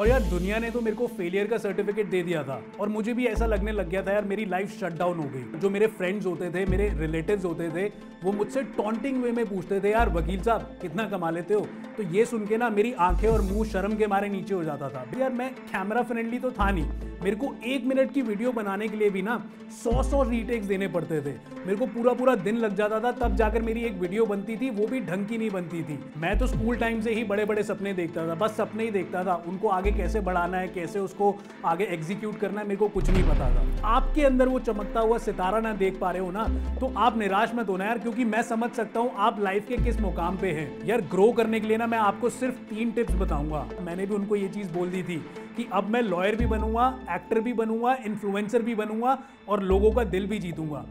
और यार दुनिया ने तो मेरे को फेलियर का सर्टिफिकेट दे दिया था और मुझे भी ऐसा लगने लग गया था यार मेरी लाइफ शट डाउन हो गई जो मेरे फ्रेंड्स होते थे मेरे रिलेटिव्स होते थे वो मुझसे टॉन्टिंग वे में पूछते थे यार वकील साहब कितना कमा लेते हो तो ये सुन के ना मेरी आंखें और मुंह शर्म के मारे नीचे हो जाता था यार मैं कैमरा फ्रेंडली तो था नहीं मेरे को एक मिनट की वीडियो बनाने के लिए भी ना सौ सौ रीटेक्स देने पड़ते थे मेरे को पूरा पूरा दिन लग जाता था तब जाकर मेरी एक वीडियो बनती थी वो भी ढंग की नहीं बनती थी मैं तो स्कूल टाइम से ही बड़े बड़े सपने देखता था बस सपने ही देखता था उनको आगे आगे कैसे बढ़ाना है कैसे उसको आगे एग्जीक्यूट करना है मेरे को कुछ नहीं पता था आपके अंदर वो चमकता हुआ सितारा ना देख पा रहे हो ना तो आप निराश मत होना यार क्योंकि मैं समझ सकता हूँ आप लाइफ के किस मुकाम पे हैं यार ग्रो करने के लिए ना मैं आपको सिर्फ तीन टिप्स बताऊंगा मैंने भी उनको ये चीज़ बोल दी थी कि अब मैं लॉयर भी बनूंगा एक्टर भी बनूंगा इन्फ्लुएंसर भी बनूंगा और लोगों का दिल भी जीतूंगा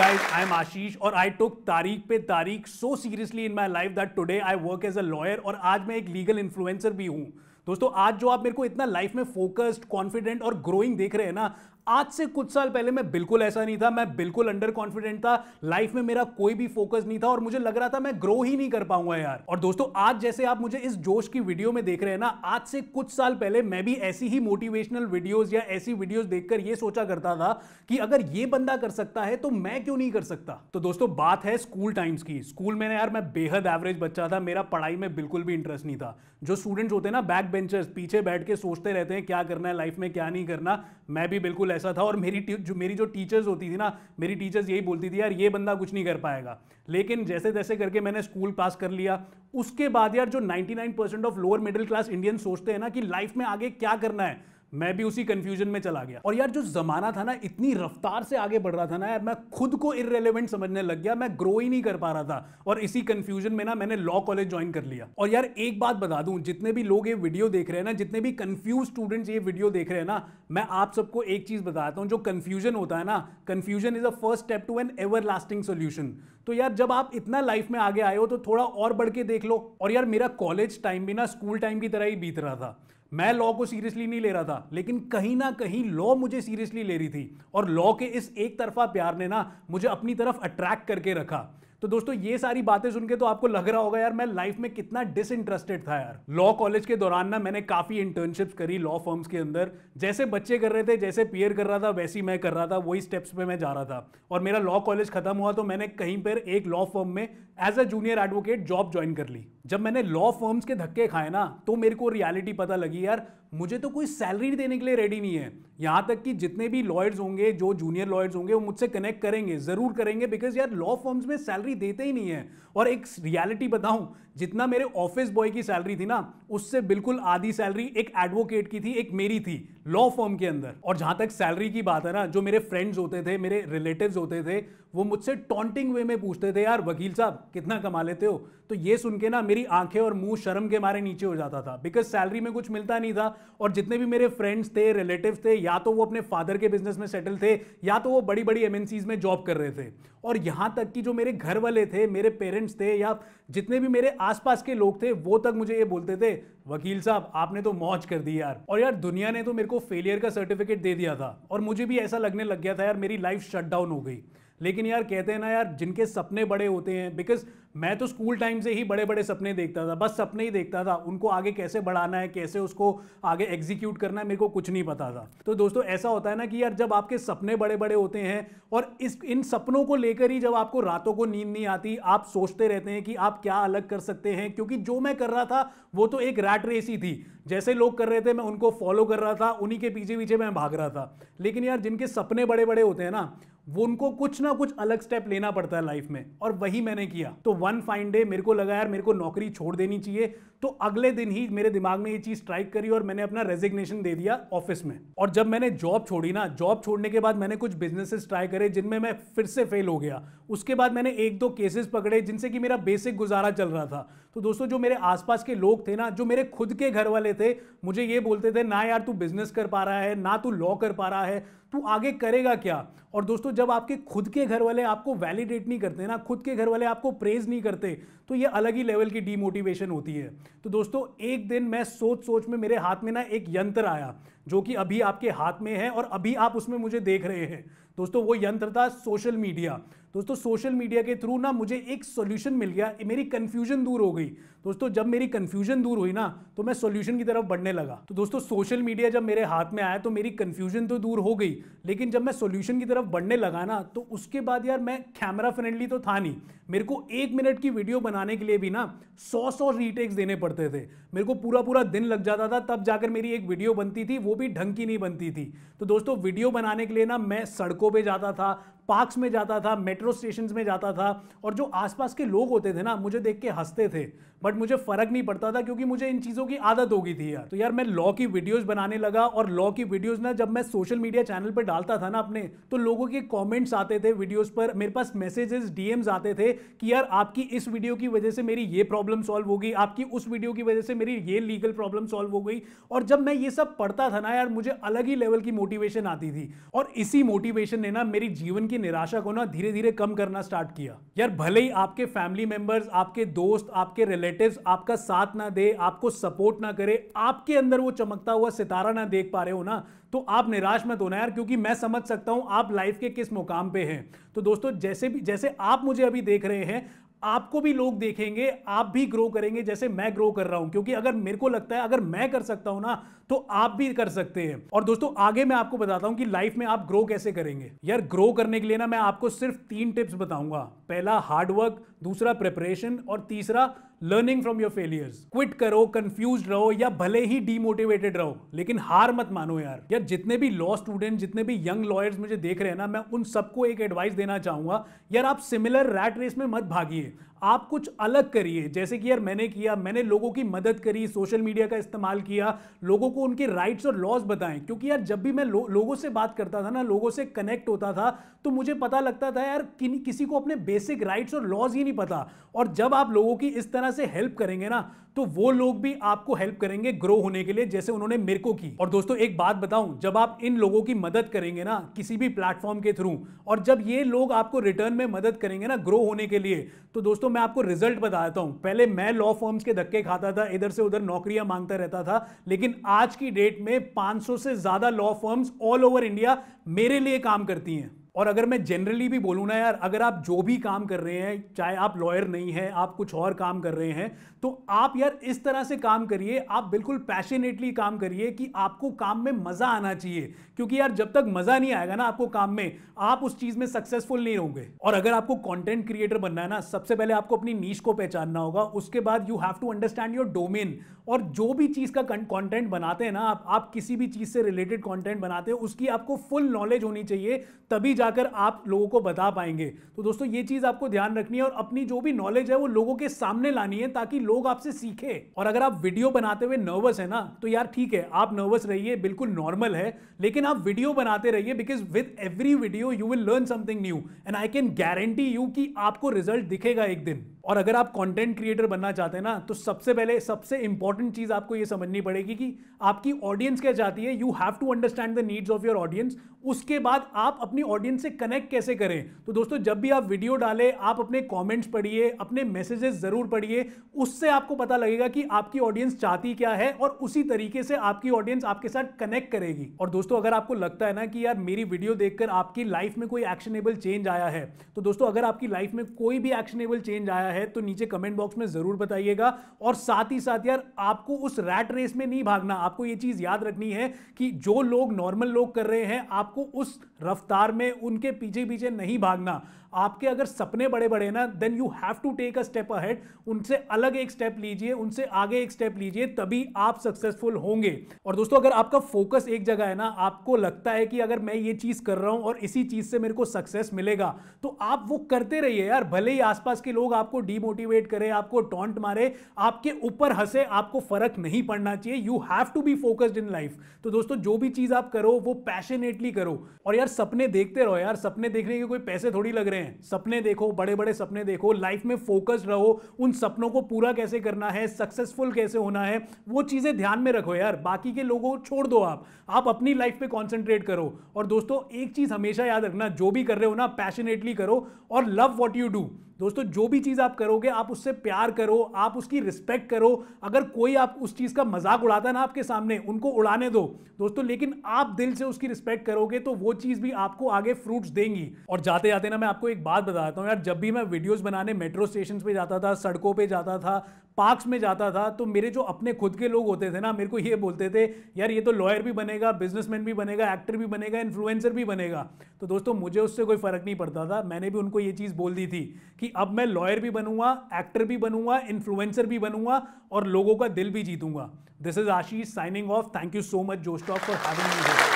guys. I'm Ashish और I took तारीख पे तारीख so seriously in my life that today I work as a lawyer और आज मैं एक legal influencer भी हूँ दोस्तों आज जो आप मेरे को इतना लाइफ में फोकस्ड कॉन्फिडेंट और ग्रोइंग देख रहे हैं ना आज से कुछ साल पहले मैं बिल्कुल ऐसा नहीं था मैं बिल्कुल अंडर कॉन्फिडेंट था लाइफ में मेरा कोई भी फोकस नहीं था और मुझे लग रहा था मैं ग्रो ही नहीं कर पाऊंगा यार और दोस्तों आज जैसे आप मुझे इस जोश की वीडियो में देख रहे हैं ना आज से कुछ साल पहले मैं भी ऐसी ही मोटिवेशनल वीडियोज या ऐसी वीडियोज देखकर यह सोचा करता था कि अगर ये बंदा कर सकता है तो मैं क्यों नहीं कर सकता तो दोस्तों बात है स्कूल टाइम्स की स्कूल में यार मैं बेहद एवरेज बच्चा था मेरा पढ़ाई में बिल्कुल भी इंटरेस्ट नहीं था जो स्टूडेंट्स होते हैं ना बैक बेंचर्स पीछे बैठ के सोचते रहते हैं क्या करना है लाइफ में क्या नहीं करना मैं भी बिल्कुल ऐसा था और मेरी जो मेरी जो टीचर्स होती थी ना मेरी टीचर्स यही बोलती थी यार ये बंदा कुछ नहीं कर पाएगा लेकिन जैसे तैसे करके मैंने स्कूल पास कर लिया उसके बाद यार जो 99% of lower middle class Indian सोचते हैं ना कि लाइफ में आगे क्या करना है मैं भी उसी कंफ्यूजन में चला गया और यार जो जमाना था ना इतनी रफ्तार से आगे बढ़ रहा था ना यार मैं खुद को इरेलीवेंट समझने लग गया मैं ग्रो ही नहीं कर पा रहा था और इसी कंफ्यूजन में ना मैंने लॉ कॉलेज ज्वाइन कर लिया और यार एक बात बता दूं जितने भी लोग ये वीडियो देख रहे हैं ना जितने भी कंफ्यूज स्टूडेंट्स ये वीडियो देख रहे हैं ना मैं आप सबको एक चीज बताता हूँ जो कंफ्यूजन होता है ना confusion is a first step to an everlasting solution तो यार जब आप इतना लाइफ में आगे आए हो तो थोड़ा और बढ़ के देख लो और यार मेरा कॉलेज टाइम भी ना स्कूल टाइम की तरह ही बीत रहा था मैं लॉ को सीरियसली नहीं ले रहा था लेकिन कहीं ना कहीं लॉ मुझे सीरियसली ले रही थी और लॉ के इस एक तरफा प्यार ने ना मुझे अपनी तरफ अट्रैक्ट करके रखा तो दोस्तों ये सारी बातें सुन के तो आपको लग रहा होगा यार मैं लाइफ में कितना डिसइंटरेस्टेड था यार लॉ कॉलेज के दौरान ना मैंने काफ़ी इंटर्नशिप्स करी लॉ फर्म्स के अंदर जैसे बच्चे कर रहे थे जैसे पियर कर रहा था वैसी मैं कर रहा था वही स्टेप्स पे मैं जा रहा था और मेरा लॉ कॉलेज खत्म हुआ तो मैंने कहीं पर एक लॉ फर्म में as a junior advocate job join कर ली जब मैंने लॉ फर्म्स के धक्के खाए ना तो मेरे को रियलिटी पता लगी यार मुझे तो कोई सैलरी देने के लिए रेडी नहीं है यहाँ तक कि जितने भी लॉयर्स होंगे जो जूनियर लॉयर्स होंगे वो मुझसे कनेक्ट करेंगे ज़रूर करेंगे बिकॉज यार लॉ फॉर्म्स में सैलरी देते ही नहीं है और एक रियलिटी बताऊं जितना मेरे ऑफिस बॉय की सैलरी थी ना उससे बिल्कुल आधी सैलरी एक एडवोकेट की थी एक मेरी थी लॉ फॉर्म के अंदर और जहां तक सैलरी की बात है ना जो मेरे फ्रेंड्स होते थे मेरे रिलेटिव होते थे वो मुझसे टॉन्टिंग वे में पूछते थे यार वकील साहब कितना कमा लेते हो तो ये सुन के ना मेरी आंखें और मुंह शर्म के मारे नीचे हो जाता था बिकॉज सैलरी में कुछ मिलता नहीं था और जितने भी मेरे फ्रेंड्स थे रिलेटिव थे या तो वो अपने फादर के बिजनेस में सेटल थे या तो वो बड़ी बड़ी एमएनसीज में जॉब कर रहे थे और यहाँ तक कि जो मेरे घर वाले थे मेरे पेरेंट्स थे या जितने भी मेरे आसपास के लोग थे वो तक मुझे ये बोलते थे वकील साहब आपने तो मौज कर दी यार और यार दुनिया ने तो मेरे को फेलियर का सर्टिफिकेट दे दिया था और मुझे भी ऐसा लगने लग गया था यार मेरी लाइफ शट डाउन हो गई लेकिन यार कहते हैं ना यार जिनके सपने बड़े होते हैं बिकॉज मैं तो स्कूल टाइम से ही बड़े बड़े सपने देखता था बस सपने ही देखता था उनको आगे कैसे बढ़ाना है कैसे उसको आगे एग्जीक्यूट करना है मेरे को कुछ नहीं पता था तो दोस्तों ऐसा होता है ना कि यार जब आपके सपने बड़े बड़े होते हैं और इस इन सपनों को लेकर ही जब आपको रातों को नींद नहीं आती आप सोचते रहते हैं कि आप क्या अलग कर सकते हैं क्योंकि जो मैं कर रहा था वो तो एक रैट रेस ही थी जैसे लोग कर रहे थे मैं उनको फॉलो कर रहा था उन्हीं के पीछे पीछे मैं भाग रहा था लेकिन यार जिनके सपने बड़े बड़े होते हैं ना वो उनको कुछ ना कुछ अलग स्टेप लेना पड़ता है लाइफ में और वही मैंने किया तो वन फाइन डे मेरे को लगा यार मेरे को नौकरी छोड़ देनी चाहिए तो अगले दिन ही मेरे दिमाग में ये चीज़ स्ट्राइक करी और मैंने अपना रेजिग्नेशन दे दिया ऑफिस में और जब मैंने जॉब छोड़ी ना जॉब छोड़ने के बाद मैंने कुछ बिजनेसेस ट्राई करे जिनमें मैं फिर से फेल हो गया उसके बाद मैंने एक दो केसेस पकड़े जिनसे कि मेरा बेसिक गुजारा चल रहा था तो दोस्तों जो मेरे आसपास के लोग थे ना जो मेरे खुद के घर वाले थे मुझे ये बोलते थे ना यार तू बिजनेस कर पा रहा है ना तू लॉ कर पा रहा है तू आगे करेगा क्या और दोस्तों जब आपके खुद के घर वाले आपको वैलिडेट नहीं करते ना खुद के घर वाले आपको प्रेज नहीं करते तो ये अलग ही लेवल की डीमोटिवेशन होती है तो दोस्तों एक दिन मैं सोच सोच में मेरे हाथ में ना एक यंत्र आया जो कि अभी आपके हाथ में है और अभी आप उसमें मुझे देख रहे हैं दोस्तों वो यंत्र था सोशल मीडिया दोस्तों सोशल मीडिया के थ्रू ना मुझे एक सोल्यूशन मिल गया मेरी कन्फ्यूजन दूर हो गई दोस्तों जब मेरी कन्फ्यूजन दूर हुई ना तो मैं सोल्यूशन की तरफ बढ़ने लगा तो दोस्तों सोशल मीडिया जब मेरे हाथ में आया तो मेरी कन्फ्यूजन तो दूर हो गई लेकिन जब मैं सोल्यूशन की तरफ बढ़ने लगा ना तो उसके बाद यार मैं कैमरा फ्रेंडली तो था नहीं मेरे को एक मिनट की वीडियो बनाने के लिए भी ना सौ सौ रीटेक्स देने पड़ते थे मेरे को पूरा पूरा दिन लग जाता था तब जाकर मेरी एक वीडियो बनती थी वो वो भी ढंग की नहीं बनती थी तो दोस्तों वीडियो बनाने के लिए ना मैं सड़कों पर जाता था पार्क्स में जाता था मेट्रो स्टेशन में जाता था और जो आसपास के लोग होते थे ना मुझे देख के हंसते थे बट मुझे फ़र्क नहीं पड़ता था क्योंकि मुझे इन चीज़ों की आदत हो गई थी यार तो यार मैं लॉ की वीडियोज़ बनाने लगा और लॉ की वीडियोज ना जब मैं सोशल मीडिया चैनल पर डालता था ना अपने तो लोगों के कॉमेंट्स आते थे वीडियोज पर मेरे पास मैसेजेस डीएम्स आते थे कि यार आपकी इस वीडियो की वजह से मेरी ये प्रॉब्लम सॉल्व होगी आपकी उस वीडियो की वजह से मेरी ये लीगल प्रॉब्लम सॉल्व हो गई और जब मैं ये सब पढ़ता था ना यार मुझे अलग ही लेवल की मोटिवेशन आती थी और इसी मोटिवेशन ने ना मेरी जीवन की की निराशा को ना धीरे धीरे कम करना स्टार्ट किया यार भले ही आपके फैमिली मेंबर्स आपके दोस्त आपके रिलेटिव्स आपका साथ ना दे आपको सपोर्ट ना करे आपके अंदर वो चमकता हुआ सितारा ना देख पा रहे हो ना तो आप निराश मत होना यार क्योंकि मैं समझ सकता हूं आप लाइफ के किस मुकाम पे हैं तो दोस्तों जैसे भी जैसे आप मुझे अभी देख रहे हैं आपको भी लोग देखेंगे आप भी ग्रो करेंगे जैसे मैं ग्रो कर रहा हूं क्योंकि अगर मेरे को लगता है अगर मैं कर सकता हूं ना तो आप भी कर सकते हैं और दोस्तों आगे मैं आपको बताता हूं कि लाइफ में आप ग्रो कैसे करेंगे यार ग्रो करने के लिए ना मैं आपको सिर्फ तीन टिप्स बताऊंगा पहला हार्डवर्क दूसरा प्रिपरेशन और तीसरा learning from your failures quit करो कंफ्यूज रहो या भले ही डीमोटिवेटेड रहो लेकिन हार मत मानो यार यार जितने भी लॉ स्टूडेंट जितने भी यंग लॉयर्स मुझे देख रहे हैं ना मैं उन सबको एक एडवाइस देना चाहूंगा यार आप सिमिलर रैट रेस में मत भागिए आप कुछ अलग करिए जैसे कि यार मैंने किया मैंने लोगों की मदद करी सोशल मीडिया का इस्तेमाल किया लोगों को उनके राइट्स और लॉज बताएं क्योंकि यार जब भी मैं लो, लोगों से बात करता था ना लोगों से कनेक्ट होता था तो मुझे पता लगता था यार कि, किसी को अपने बेसिक राइट्स और लॉज ही नहीं पता और जब आप लोगों की इस तरह से हेल्प करेंगे ना तो वो लोग भी आपको हेल्प करेंगे ग्रो होने के लिए जैसे उन्होंने मेरे को की और दोस्तों एक बात बताऊं जब आप इन लोगों की मदद करेंगे ना किसी भी प्लेटफॉर्म के थ्रू और जब ये लोग आपको रिटर्न में मदद करेंगे ना ग्रो होने के लिए तो दोस्तों मैं आपको रिजल्ट बता देता पहले मैं लॉ फॉर्म्स के धक्के खाता था इधर से उधर नौकरियां मांगता रहता था लेकिन आज की डेट में 500 से ज़्यादा law firms all over India मेरे लिए काम करती हैं और अगर मैं जनरली भी बोलूँ ना यार अगर आप जो भी काम कर रहे हैं चाहे आप लॉयर नहीं हैं आप कुछ और काम कर रहे हैं तो आप यार इस तरह से काम करिए आप बिल्कुल पैशनेटली काम करिए कि आपको काम में मज़ा आना चाहिए क्योंकि यार जब तक मज़ा नहीं आएगा ना आपको काम में आप उस चीज़ में सक्सेसफुल नहीं होंगे और अगर आपको कॉन्टेंट क्रिएटर बनना है ना सबसे पहले आपको अपनी नीच को पहचानना होगा उसके बाद you have to understand your domain और जो भी चीज़ का कॉन्टेंट बनाते हैं ना आप, आप किसी भी चीज़ से रिलेटेड कॉन्टेंट बनाते हो उसकी आपको फुल नॉलेज होनी चाहिए तभी जाकर आप लोगों को बता पाएंगे तो दोस्तों ये चीज़ आपको ध्यान रखनी है और अपनी जो भी नॉलेज है वो लोगों के सामने लानी है ताकि लोग आपसे सीखे और अगर आप वीडियो बनाते हुए नर्वस है ना तो यार ठीक है आप नर्वस रहिए बिल्कुल नॉर्मल है लेकिन आप वीडियो बनाते रहिए because with every video you will learn something new and I can guarantee you कि आपको रिजल्ट दिखेगा एक दिन और अगर आप कंटेंट क्रिएटर बनना चाहते हैं ना तो सबसे पहले सबसे इंपॉर्टेंट चीज़ आपको ये समझनी पड़ेगी कि आपकी ऑडियंस क्या चाहती है you have to understand the needs of your audience उसके बाद आप अपनी ऑडियंस से कनेक्ट कैसे करें तो दोस्तों जब भी आप वीडियो डालें आप अपने कॉमेंट्स पढ़िए अपने मैसेजेस ज़रूर पढ़िए उससे आपको पता लगेगा कि आपकी ऑडियंस चाहती क्या है और उसी तरीके से आपकी ऑडियंस आपके साथ कनेक्ट करेगी और दोस्तों अगर आपको लगता है ना कि यार मेरी वीडियो देखकर आपकी लाइफ में कोई एक्शनेबल चेंज आया है तो दोस्तों अगर आपकी लाइफ में कोई भी एक्शनेबल चेंज आया है है तो नीचे कमेंट बॉक्स में जरूर बताइएगा और साथ ही साथ यार आपको उस रैट रेस में नहीं भागना आपको ये चीज याद रखनी है कि जो लोग नॉर्मल लोग कर रहे हैं आपको उस रफ्तार में उनके पीछे पीछे नहीं भागना आपके अगर सपने बड़े बड़े ना then you have to take a step ahead उनसे अलग एक स्टेप लीजिए उनसे आगे एक स्टेप लीजिए तभी आप सक्सेसफुल होंगे और दोस्तों अगर आपका फोकस एक जगह है ना आपको लगता है कि अगर मैं ये चीज कर रहा हूं और इसी चीज से मेरे को सक्सेस मिलेगा तो आप वो करते रहिए यार भले ही आसपास के लोग आपको डिमोटिवेट करें आपको टॉन्ट मारे आपके ऊपर हंसे आपको फर्क नहीं पड़ना चाहिए you have to be focused in life तो दोस्तों जो भी चीज आप करो वो पैशनेटली करो और यार सपने देखते रहो यार सपने देखने के कोई पैसे थोड़ी लग रहे हैं सपने देखो बड़े बड़े सपने देखो लाइफ में फोकस रहो उन सपनों को पूरा कैसे करना है सक्सेसफुल कैसे होना है वो चीज़ें ध्यान में रखो यार बाकी के लोगों को छोड़ दो आप आप अपनी लाइफ पे कॉन्सेंट्रेट करो और दोस्तों एक चीज़ हमेशा याद रखना जो भी कर रहे हो ना पैशनेटली करो और लव वॉट यू डू दोस्तों जो भी चीज़ आप करोगे आप उससे प्यार करो आप उसकी रिस्पेक्ट करो अगर कोई आप उस चीज़ का मजाक उड़ाता है ना आपके सामने उनको उड़ाने दो दोस्तों लेकिन आप दिल से उसकी रिस्पेक्ट करोगे तो वो चीज़ भी आपको आगे फ्रूट्स देंगी और जाते जाते ना मैं आपको एक बात बताता हूँ यार जब भी मैं वीडियोज़ बनाने मेट्रो स्टेशन पर जाता था सड़कों पर जाता था पार्क्स में जाता था तो मेरे जो अपने खुद के लोग होते थे ना मेरे को ये बोलते थे यार ये तो लॉयर भी बनेगा बिजनेसमैन भी बनेगा एक्टर भी बनेगा इन्फ्लुएंसर भी बनेगा तो दोस्तों मुझे उससे कोई फ़र्क नहीं पड़ता था मैंने भी उनको ये चीज़ बोल दी थी कि अब मैं लॉयर भी बनूंगा एक्टर भी बनूंगा इन्फ्लुएंसर भी बनूंगा और लोगों का दिल भी जीतूंगा this is Ashish signing off thank you so much Josh Talk for having me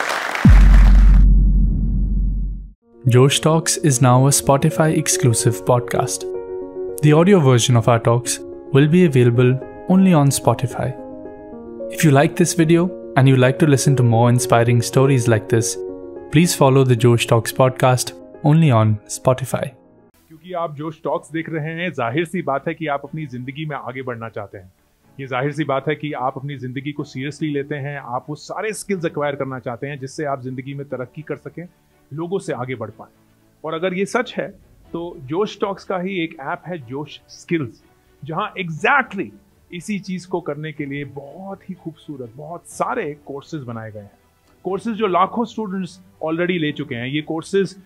Josh Talks is now a Spotify exclusive podcast. The audio version of our talks will be available only on Spotify. If you like this video and you like to listen to more inspiring stories like this, please follow the Josh Talks podcast only on Spotify. क्योंकि आप जो stocks देख रहे हैं जाहिर सी बात है कि आप अपनी ज़िंदगी में आगे बढ़ना चाहते हैं ये जाहिर सी बात है कि आप अपनी ज़िंदगी को सीरियसली लेते हैं आप वो सारे स्किल्स एक्वायर करना चाहते हैं जिससे आप ज़िंदगी में तरक्की कर सकें लोगों से आगे बढ़ पाएँ और अगर ये सच है तो जोश टॉक्स का ही एक ऐप है जोश स्किल्स जहां एग्जैक्टली exactly इसी चीज को करने के लिए बहुत ही खूबसूरत बहुत सारे कोर्सेज बनाए गए हैं कोर्सेज जो लाखों स्टूडेंट्स ऑलरेडी ले चुके हैं ये कोर्सेज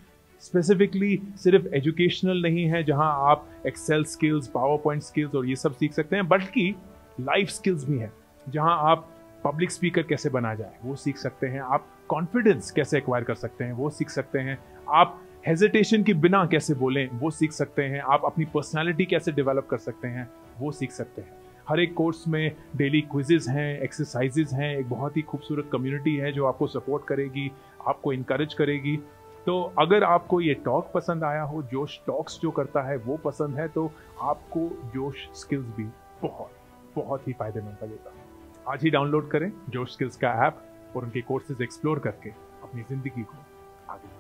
स्पेसिफिकली सिर्फ एजुकेशनल नहीं है जहां आप Excel skills PowerPoint skills और ये सब सीख सकते हैं बल्कि लाइफ स्किल्स भी हैं जहां आप पब्लिक स्पीकर कैसे बना जाए वो सीख सकते हैं आप कॉन्फिडेंस कैसे एक्वायर कर सकते हैं वो सीख सकते हैं आप हेजिटेशन के बिना कैसे बोलें वो सीख सकते हैं आप अपनी पर्सनालिटी कैसे डेवलप कर सकते हैं वो सीख सकते हैं हर एक कोर्स में डेली क्विजेज हैं एक्सरसाइजेज हैं एक बहुत ही खूबसूरत कम्युनिटी है जो आपको सपोर्ट करेगी आपको इनक्रेज करेगी तो अगर आपको ये टॉक पसंद आया हो जोश टॉक्स जो करता है वो पसंद है तो आपको जोश स्किल्स भी बहुत बहुत ही फायदेमंद लगेगा आज ही डाउनलोड करें जोश स्किल्स का ऐप और उनके कोर्सेज एक्सप्लोर करके अपनी ज़िंदगी को आगे